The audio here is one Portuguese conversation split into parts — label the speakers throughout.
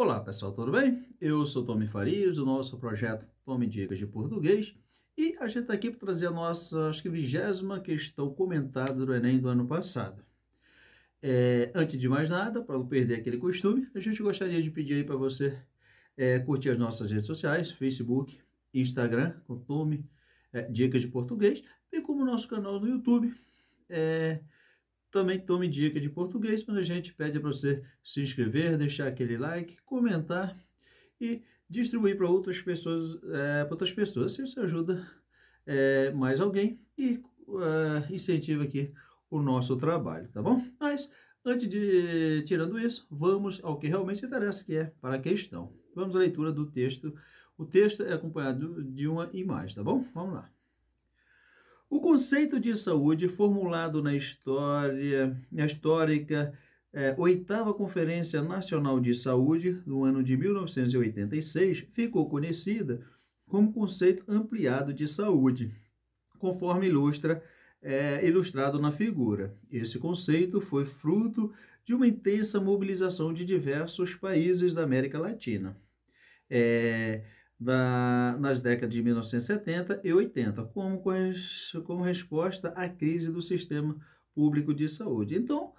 Speaker 1: Olá pessoal, tudo bem? Eu sou Tommy Farias, do nosso projeto Tome Dicas de Português, e a gente está aqui para trazer a nossa, acho que vigésima questão comentada do Enem do ano passado. É, antes de mais nada, para não perder aquele costume, a gente gostaria de pedir aí para você é, curtir as nossas redes sociais, Facebook, Instagram, com Tome é, Dicas de Português, bem como o nosso canal no YouTube. É, também tome dica de português quando a gente pede para você se inscrever, deixar aquele like, comentar e distribuir para outras pessoas, é, eh, para outras pessoas, se isso ajuda é, mais alguém e é, incentiva aqui o nosso trabalho, tá bom? Mas antes de tirando isso, vamos ao que realmente interessa, que é para a questão. Vamos à leitura do texto. O texto é acompanhado de uma imagem, tá bom? Vamos lá. O conceito de saúde, formulado na história, na histórica é, oitava Conferência Nacional de Saúde, no ano de 1986, ficou conhecida como conceito ampliado de saúde, conforme ilustra é, ilustrado na figura. Esse conceito foi fruto de uma intensa mobilização de diversos países da América Latina. É, da, nas décadas de 1970 e 80, como, como resposta à crise do sistema público de saúde. Então,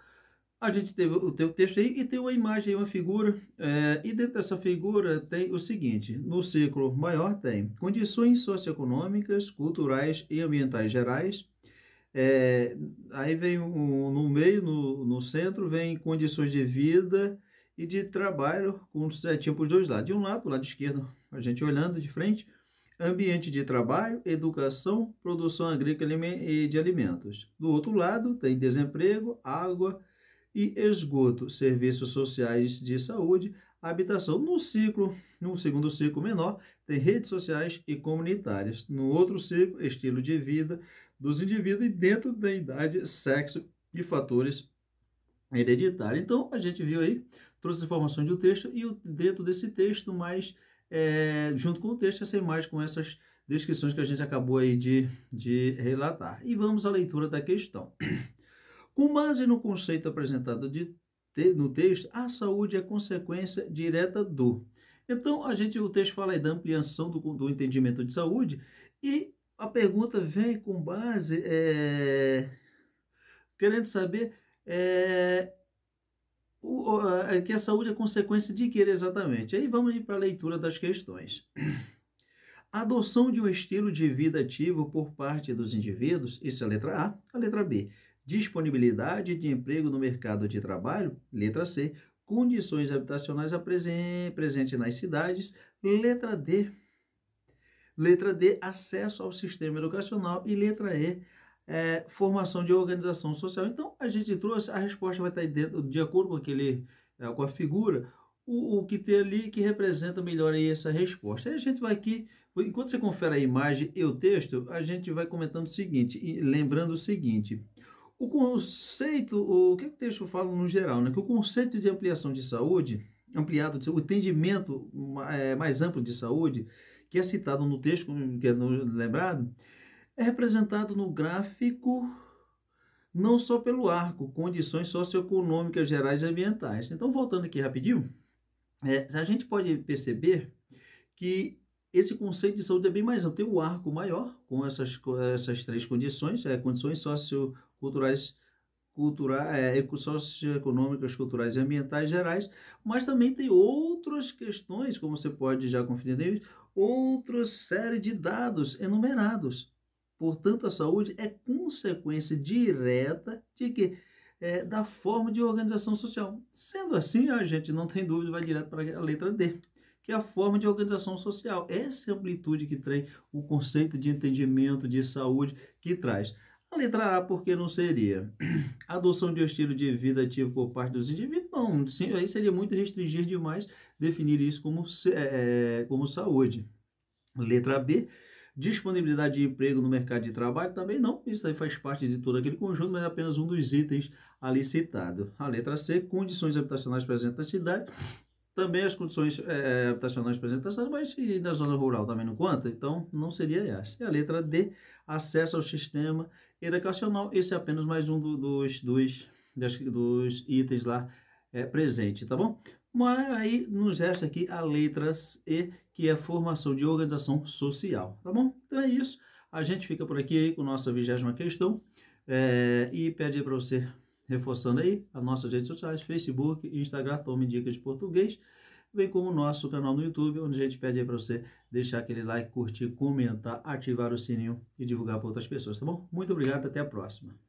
Speaker 1: a gente teve o teu texto aí e tem uma imagem, uma figura, é, e dentro dessa figura tem o seguinte: no ciclo maior tem condições socioeconômicas, culturais e ambientais gerais. É, aí vem um, no meio, no, no centro, vem condições de vida e de trabalho com os para os dois lados. De um lado, do lado esquerdo, a gente olhando de frente, ambiente de trabalho, educação, produção agrícola e de alimentos. Do outro lado, tem desemprego, água e esgoto, serviços sociais de saúde, habitação. No ciclo, no segundo ciclo menor, tem redes sociais e comunitárias. No outro ciclo, estilo de vida dos indivíduos e dentro da idade, sexo e fatores hereditária. Então, a gente viu aí, trouxe informações do texto e dentro desse texto, mais é, junto com o texto, essa imagem com essas descrições que a gente acabou aí de, de relatar. E vamos à leitura da questão. Com base no conceito apresentado de, te, no texto, a saúde é consequência direta do. Então, a gente, o texto fala aí da ampliação do, do entendimento de saúde e a pergunta vem com base, é, querendo saber é, o, a, que a saúde é consequência de querer exatamente. Aí vamos para a leitura das questões. A adoção de um estilo de vida ativo por parte dos indivíduos, isso é a letra A. A letra B, disponibilidade de emprego no mercado de trabalho, letra C, condições habitacionais presentes nas cidades, letra D. Letra D, acesso ao sistema educacional e letra E, é, formação de organização social. Então, a gente trouxe, a resposta vai estar dentro, de acordo com aquele, é, com a figura, o, o que tem ali que representa melhor aí essa resposta. Aí a gente vai aqui, enquanto você confere a imagem e o texto, a gente vai comentando o seguinte, lembrando o seguinte. O conceito, o que, é que o texto fala no geral, né? Que o conceito de ampliação de saúde, ampliado, o entendimento é, mais amplo de saúde, que é citado no texto, que é lembrado, é representado no gráfico não só pelo arco, condições socioeconômicas gerais e ambientais. Então, voltando aqui rapidinho, é, a gente pode perceber que esse conceito de saúde é bem mais amplo. Tem o arco maior, com essas, essas três condições, é, condições socioculturais, cultura, é, socioeconômicas, culturais e ambientais gerais, mas também tem outras questões, como você pode já conferir, David, outra série de dados enumerados Portanto, a saúde é consequência direta de que é, da forma de organização social. Sendo assim, a gente não tem dúvida, vai direto para a letra D, que é a forma de organização social. Essa é amplitude que tem o conceito de entendimento de saúde que traz. A letra A, porque não seria? adoção de um estilo de vida ativo por parte dos indivíduos? Não, sim, aí seria muito restringir demais definir isso como, é, é, como saúde. Letra B, Disponibilidade de emprego no mercado de trabalho também não, isso aí faz parte de todo aquele conjunto, mas é apenas um dos itens ali citado. A letra C, condições habitacionais presentes na cidade, também as condições é, habitacionais presentes na cidade, mas e na zona rural também não conta, então não seria essa. E a letra D, acesso ao sistema educacional, esse é apenas mais um do, dos, dos, dos itens lá é, eh, presente, tá bom? Mas aí nos resta aqui a letras E, que é formação de organização social, tá bom? Então é isso. A gente fica por aqui com nossa vigésima questão é, e pede para você, reforçando aí, as nossas redes sociais, Facebook, Instagram, tome dicas de português, bem como o nosso canal no YouTube, onde a gente pede para você deixar aquele like, curtir, comentar, ativar o sininho e divulgar para outras pessoas, tá bom? Muito obrigado, até a próxima.